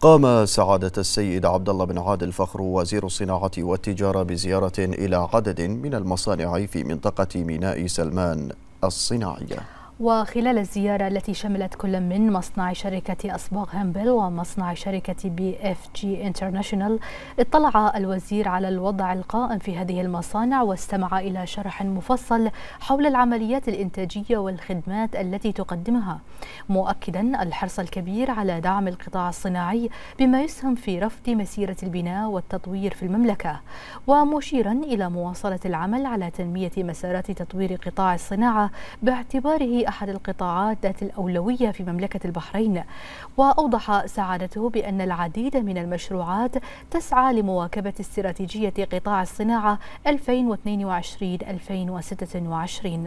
قام سعادة السيد عبد الله بن عادل فخر وزير الصناعة والتجارة بزيارة إلى عدد من المصانع في منطقة ميناء سلمان الصناعية وخلال الزيارة التي شملت كل من مصنع شركة أصباغ هامبل ومصنع شركة بي اف جي انترناشونال اطلع الوزير على الوضع القائم في هذه المصانع واستمع إلى شرح مفصل حول العمليات الإنتاجية والخدمات التي تقدمها مؤكدا الحرص الكبير على دعم القطاع الصناعي بما يسهم في رفض مسيرة البناء والتطوير في المملكة ومشيرا إلى مواصلة العمل على تنمية مسارات تطوير قطاع الصناعة باعتباره أحد القطاعات ذات الأولوية في مملكة البحرين وأوضح سعادته بأن العديد من المشروعات تسعى لمواكبة استراتيجية قطاع الصناعة 2022-2026